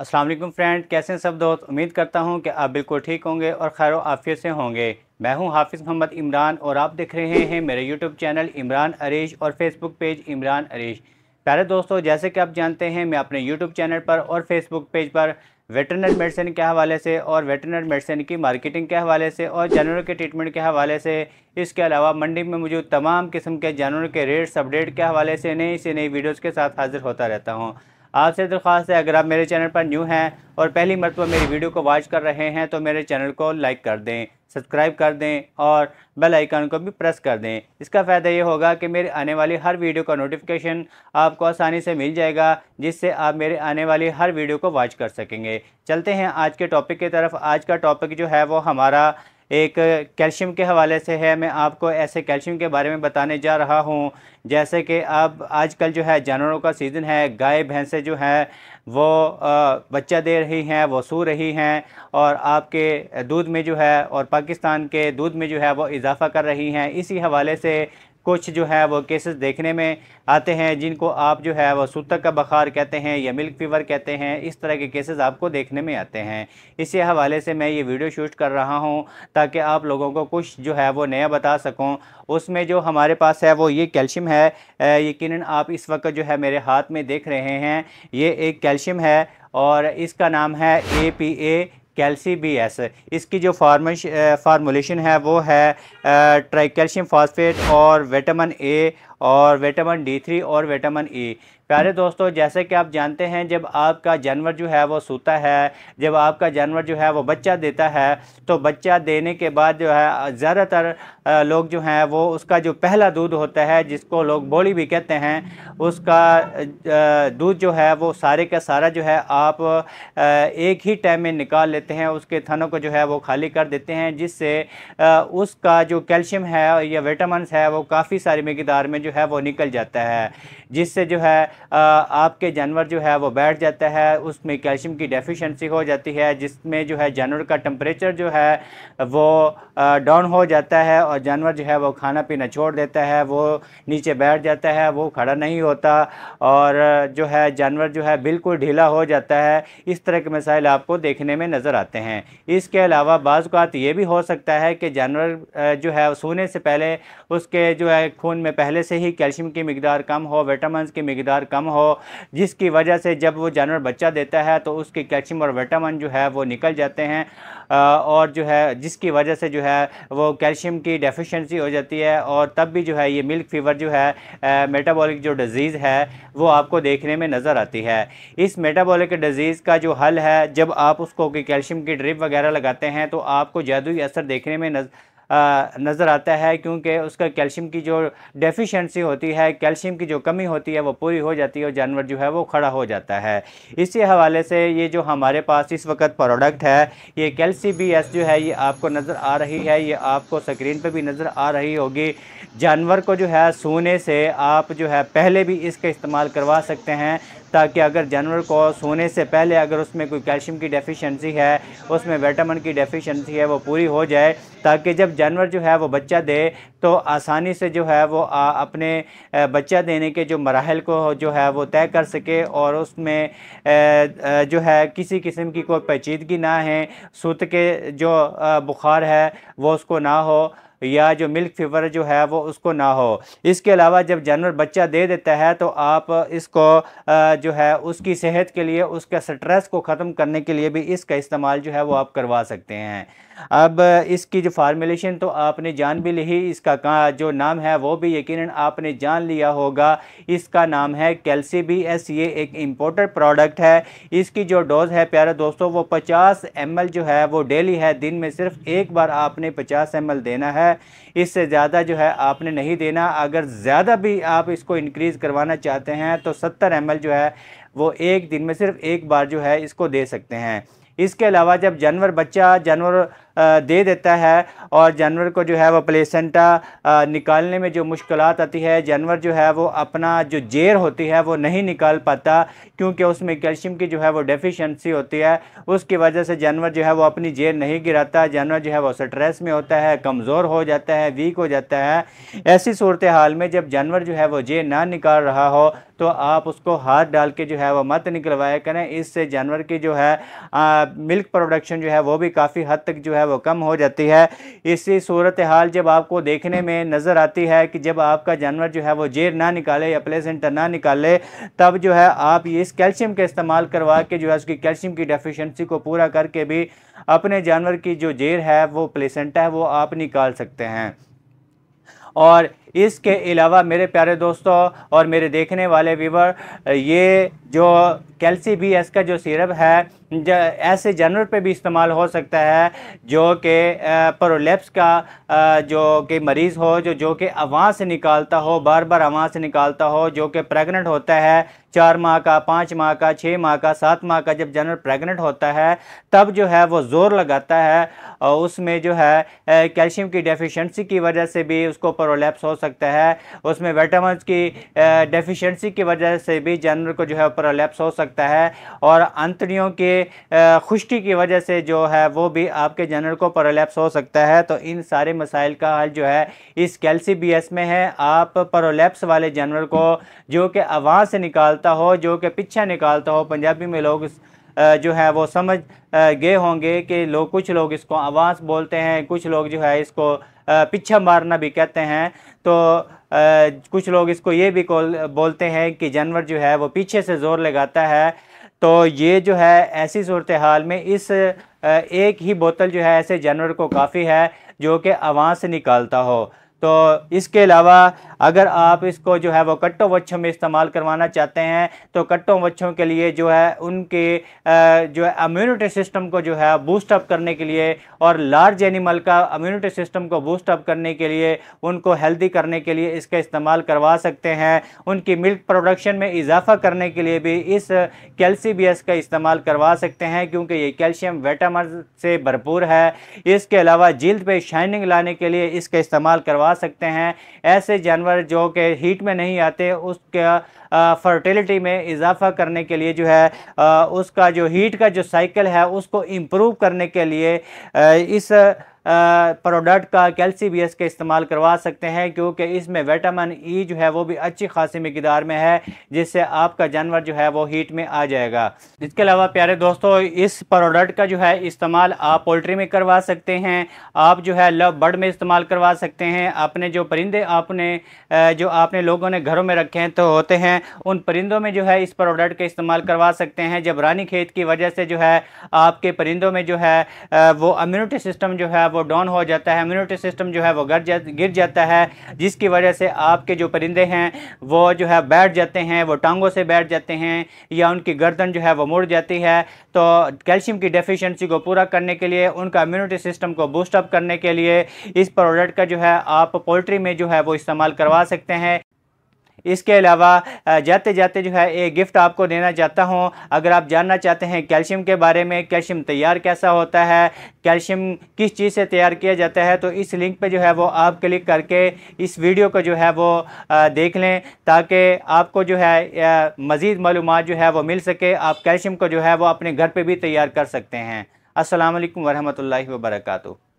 अस्सलाम वालेकुम फ्रेंड कैसे हैं सब दोस्त उम्मीद करता हूं कि आप बिल्कुल ठीक होंगे और खैर आफियत से होंगे मैं हूं हाफिज़ मोहम्मद इमरान और आप देख रहे हैं मेरे यूट्यूब चैनल इमरान अरीश और फेसबुक पेज इमरान अरीश प्यारे दोस्तों जैसे कि आप जानते हैं मैं अपने यूट्यूब चैनल पर और फेसबुक पेज पर वेटरनरी मेडिसिन के हवाले से और वेटरनरी मेडिसिन की मार्केटिंग के हवाले से और जानवरों के ट्रीटमेंट के हवाले से इसके अलावा मंडी में मौजूद तमाम किस्म के जानवरों के रेट्स अपडेट के हवाले से नई से नई वीडियोज़ के साथ हाजिर होता रहता हूँ आपसे दरख्वास्त है अगर आप मेरे चैनल पर न्यू हैं और पहली मरतबा मेरी वीडियो को वॉच कर रहे हैं तो मेरे चैनल को लाइक कर दें सब्सक्राइब कर दें और बेल आइकन को भी प्रेस कर दें इसका फ़ायदा ये होगा कि मेरे आने वाली हर वीडियो का नोटिफिकेशन आपको आसानी से मिल जाएगा जिससे आप मेरे आने वाली हर वीडियो को वॉच कर सकेंगे चलते हैं आज के टॉपिक की तरफ आज का टॉपिक जो है वो हमारा एक कैल्शियम के हवाले से है मैं आपको ऐसे कैल्शियम के बारे में बताने जा रहा हूँ जैसे कि अब आजकल जो है जानवरों का सीज़न है गाय भैंसें जो हैं वो बच्चा दे रही हैं वो सू रही हैं और आपके दूध में जो है और पाकिस्तान के दूध में जो है वो इजाफ़ा कर रही हैं इसी हवाले से कुछ जो है वो केसेस देखने में आते हैं जिनको आप जो है वह सूतक का बुखार कहते हैं या मिल्क फीवर कहते हैं इस तरह के केसेस आपको देखने में आते हैं इसी हवाले से मैं ये वीडियो शूट कर रहा हूँ ताकि आप लोगों को कुछ जो है वो नया बता सकूं उसमें जो हमारे पास है वो ये कैल्शियम है यकीन आप इस वक्त जो है मेरे हाथ में देख रहे हैं ये एक कैल्शियम है और इसका नाम है A P A calci B S इसकी जो फार्मेश फार्मोलेशन है वो है ट्राई कैल्शियम फॉस्फेट और विटामिन ए और विटामिन डी थ्री और विटामिन ई e। प्यारे दोस्तों जैसे कि आप जानते हैं जब आपका जानवर जो है वो सोता है जब आपका जानवर जो है वो बच्चा देता है तो बच्चा देने के बाद जो है ज़्यादातर लोग जो हैं वो उसका जो पहला दूध होता है जिसको लोग बोली भी कहते हैं उसका दूध जो है वो सारे का सारा जो है आप एक ही टाइम में निकाल लेते हैं उसके थनों को जो है वो खाली कर देते हैं जिससे उसका जो कैल्शियम है या विटामिन है वो काफ़ी सारी मकदार में जो जो है वो निकल जाता है जिससे जो है आपके जानवर जो है वो बैठ जाता है उसमें कैल्शियम की डेफिशिएंसी हो जाती है जिसमें जो है जानवर का टम्परेचर जो है वो डाउन हो जाता है और जानवर जो है वो खाना पीना छोड़ देता है वो नीचे बैठ जाता है वो खड़ा नहीं होता और जो है जानवर जो है बिल्कुल ढीला हो जाता है इस तरह के मसाइल आपको देखने में नज़र आते हैं इसके अलावा बाज़ात ये भी हो सकता है कि जानवर जो है सोने से पहले उसके जो है खून में पहले से ही कैल्शियम की मकदार कम हो विटामिन की मकदार कम हो जिसकी वजह से जब वो जानवर बच्चा देता है तो उसके कैल्शियम और विटामिन जो है वो निकल जाते हैं और जो है जिसकी वजह से जो है वो कैल्शियम की डेफिशिएंसी हो जाती है और तब भी जो है ये मिल्क फीवर जो है मेटाबॉलिक जो डिज़ीज़ है वो आपको देखने में नज़र आती है इस मेटाबॉलिक डिज़ीज़ का जो हल है जब आप उसको कैल्शियम की ड्रिप वगैरह लगाते हैं तो आपको जादुई असर देखने में नज़र नज़र आता है क्योंकि उसका कैल्शियम की जो डेफिशिएंसी होती है कैल्शियम की जो कमी होती है वो पूरी हो जाती है और जानवर जो है वो खड़ा हो जाता है इसी हवाले से ये जो हमारे पास इस वक्त प्रोडक्ट है ये कैल्सी बी एस जो है ये आपको नज़र आ रही है ये आपको स्क्रीन पर भी नज़र आ रही होगी जानवर को जो है सोने से आप जो है पहले भी इसका इस्तेमाल करवा सकते हैं ताकि अगर जानवर को सोने से पहले अगर उसमें कोई कैल्शियम की डेफिशिएंसी है उसमें विटामिन की डेफिशिएंसी है वो पूरी हो जाए ताकि जब जानवर जो है वो बच्चा दे तो आसानी से जो है वो आ, अपने बच्चा देने के जो मराहल को जो है वो तय कर सके और उसमें जो है किसी किस्म की कोई पेचीदगी ना है सूत के जो बुखार है वो उसको ना हो या जो मिल्क फीवर जो है वो उसको ना हो इसके अलावा जब जानवर बच्चा दे देता है तो आप इसको जो है उसकी सेहत के लिए उसके स्ट्रेस को ख़त्म करने के लिए भी इसका इस्तेमाल जो है वो आप करवा सकते हैं अब इसकी जो फार्मूलेशन तो आपने जान भी ली इसका का जो नाम है वो भी यकीनन आपने जान लिया होगा इसका नाम है कैल्सी बी एस ये एक इम्पोर्टेड प्रोडक्ट है इसकी जो डोज़ है प्यारे दोस्तों वो 50 एम जो है वो डेली है दिन में सिर्फ एक बार आपने 50 एम देना है इससे ज़्यादा जो है आपने नहीं देना अगर ज़्यादा भी आप इसको इनक्रीज़ करवाना चाहते हैं तो सत्तर एम जो है वो एक दिन में सिर्फ एक बार जो है इसको दे सकते हैं इसके अलावा जब जानवर बच्चा जानवर दे देता है और जानवर को जो है वो प्लेसेंटा निकालने में जो मुश्किल आती है जानवर जो है वो अपना जो जेर होती है वो नहीं निकाल पाता क्योंकि उसमें कैल्शियम की जो है वो डेफिशिएंसी होती है उसकी वजह से जानवर जो है वो अपनी जेर नहीं गिराता जानवर जो है वो स्ट्रेस में होता है कमज़ोर हो जाता है वीक हो जाता है ऐसी सूरत हाल में जब जानवर जो है वो जेर ना निकाल रहा हो तो आप उसको हाथ डाल के जो है वो मत निकलवाया करें इससे जानवर की जो है आ, मिल्क प्रोडक्शन जो है वो भी काफ़ी हद तक जो है वो कम हो जाती है इसी सूरत हाल जब आपको देखने में नज़र आती है कि जब आपका जानवर जो है वो जेर ना निकाले या प्लेसेंटर ना निकाले तब जो है आप इस कैल्शियम का इस्तेमाल करवा के जो है उसकी कैल्शियम की डेफिशेंसी को पूरा करके भी अपने जानवर की जो जेर है वो प्लेसेंटा है वो आप निकाल सकते हैं और इसके अलावा मेरे प्यारे दोस्तों और मेरे देखने वाले व्यूवर ये जो कैल्सी भी इसका जो सिरप है ऐसे जानवर पे भी इस्तेमाल हो सकता है जो कि प्रोलेप्स का जो कि मरीज़ हो जो जो कि आवाज़ से निकालता हो बार बार आवाज़ से निकालता हो जो कि प्रेग्नेंट होता है चार माह का पाँच माह का छः माह का सात माह का जब जानवर प्रेग्नेंट होता है तब जो है वो ज़ोर लगाता है और उसमें जो है कैल्शियम की डेफिशिएंसी की वजह से भी उसको प्रोलेप्स हो सकता है उसमें वेटामस की डेफिशिएंसी की वजह से भी जानवर को जो है प्रोलेप्स हो सकता सकता है और अंतड़ियों के खुश्की की वजह से जो है वो भी आपके जनरल को प्रोलैप्स हो सकता है तो इन सारे मसाइल का हल जो है इस कैल्सी बी एस में है आप प्रोलैप्स वाले जानवर को जो कि आवाज़ से निकालता हो जो कि पीछा निकालता हो पंजाबी में लोग जो है वो समझ गए होंगे कि लोग कुछ लोग इसको आवाज़ बोलते हैं कुछ लोग जो है इसको पीछा मारना भी कहते हैं तो कुछ लोग इसको ये भी बोलते हैं कि जानवर जो है वो पीछे से ज़ोर लगाता है तो ये जो है ऐसी सूरत हाल में इस एक ही बोतल जो है ऐसे जानवर को काफ़ी है जो कि आवाज़ से निकालता हो तो इसके अलावा अगर आप इसको जो है वो कट्टो वच्छों में इस्तेमाल करवाना चाहते हैं तो कट्टो वच्छों के लिए जो है उनके जो है अम्यूनिटी सिस्टम को जो है बूस्टअप करने के लिए और लार्ज एनिमल का अम्यूनिटी सिस्टम को बूस्टअप करने के लिए उनको हेल्दी करने के लिए इसका इस्तेमाल करवा सकते हैं उनकी मिल्क प्रोडक्शन में इजाफा करने के लिए भी इस कैल्सीबियस का इस्तेमाल करवा सकते हैं क्योंकि ये कैल्शियम वेटामर से भरपूर है इसके अलावा जल्द पर शाइनिंग लाने के लिए इसका इस्तेमाल करवा सकते हैं ऐसे जानवर जो कि हीट में नहीं आते उसका फर्टिलिटी में इजाफा करने के लिए जो है आ, उसका जो हीट का जो साइकिल है उसको इम्प्रूव करने के लिए आ, इस प्रोडक्ट का कैल्सी बी का इस्तेमाल करवा सकते हैं क्योंकि इसमें विटामिन ई e जो है वो भी अच्छी खासी मकदार में है जिससे आपका जानवर जो है वो हीट में आ जाएगा इसके अलावा प्यारे दोस्तों इस प्रोडक्ट का जो है इस्तेमाल आप पोल्ट्री में करवा सकते हैं आप जो है लव बर्ड में इस्तेमाल करवा सकते हैं अपने जो परिंदे आपने जो आपने लोगों ने घरों में रखे हैं तो होते हैं हैं उन परिंदों में जो है इस प्रोडक्ट का इस्तेमाल करवा सकते हैं जब रानी खेत की वजह से जो है आपके परिंदों में जो है वो इम्यूनिटी सिस्टम जो है वो डाउन हो जाता है इम्यूनिटी सिस्टम जो है वो गिर जा गिर जाता है जिसकी वजह से आपके जो परिंदे हैं वो जो है बैठ जाते हैं वो टांगों से बैठ जाते हैं या उनकी गर्दन जो है वो मुड़ जाती है तो कैल्शियम की डेफिशिएंसी को पूरा करने के लिए उनका इम्यूनिटी सिस्टम को बूस्टअप करने के लिए इस प्रोडक्ट का जो है आप पोल्ट्री में जो है वो इस्तेमाल करवा सकते हैं इसके अलावा जाते जाते जो है एक गिफ्ट आपको देना चाहता हूँ अगर आप जानना चाहते हैं कैल्शियम के बारे में कैल्शियम तैयार कैसा होता है कैल्शियम किस चीज़ से तैयार किया जाता है तो इस लिंक पे जो है वो आप क्लिक करके इस वीडियो को जो है वो देख लें ताकि आपको जो है मज़ीद मालूम जो है वो मिल सके आप कैल्शियम को जो है वो अपने घर पर भी तैयार कर सकते हैं असलकम वरहमल वर्का